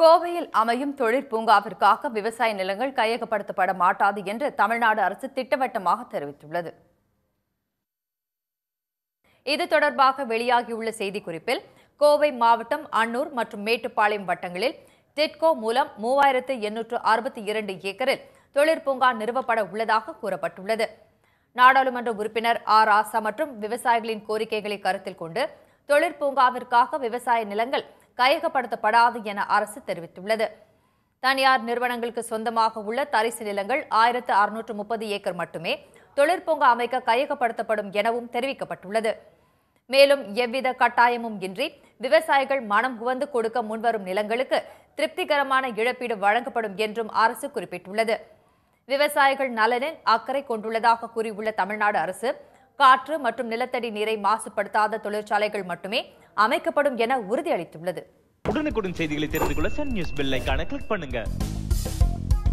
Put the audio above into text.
கோவையில் அமையும் தொழிற்பூங்காவிற்காக விவசாய நிலங்கள் கையகப்படுத்தப்பட மாட்டாது என்று தமிழ்நாடு அரசு திட்டவட்டமாக தெரிவித்துள்ளது இது தொடர்பாக வெளியாகியுள்ள செய்திக்குறிப்பில் கோவை மாவட்டம் அன்னூர் மற்றும் மேட்டுப்பாளையம் வட்டங்களில் டெட்கோ மூலம் மூவாயிரத்து எண்ணூற்று அறுபத்தி இரண்டு ஏக்கரில் தொழிற்பூங்கா நிறுவப்பட உள்ளதாக கூறப்பட்டுள்ளது நாடாளுமன்ற உறுப்பினர் ஆர் ஆசா மற்றும் விவசாயிகளின் கோரிக்கைகளை கருத்தில் கொண்டு தொழிற்பூங்காவிற்காக விவசாய நிலங்கள் கையகப்படுத்தப்படாது என அரசு தெரிவித்துள்ளது தனியார் நிறுவனங்களுக்கு சொந்தமாக உள்ள தரிசு நிலங்கள் ஆயிரத்து அறுநூற்று முப்பது ஏக்கர் மட்டுமே தொழிற்பூங்கா அமைக்க கையகப்படுத்தப்படும் எனவும் தெரிவிக்கப்பட்டுள்ளது மேலும் எவ்வித கட்டாயமும் இன்றி விவசாயிகள் மனம் குவந்து கொடுக்க முன்வரும் நிலங்களுக்கு திருப்திகரமான இழப்பீடு வழங்கப்படும் என்றும் அரசு குறிப்பிட்டுள்ளது விவசாயிகள் நலனில் அக்கறை கொண்டுள்ளதாக கூறியுள்ள தமிழ்நாடு அரசு காற்று மற்றும் நிலத்தடி நீரை மாசுபடுத்தாத தொழிற்சாலைகள் மட்டுமே அமைக்கப்படும் என உறுதியளித்துள்ளது உடனுக்குடன் செய்திகளை தெரிந்து கொள்ள சன் நியூஸ் பில்லை கிளிக் பண்ணுங்க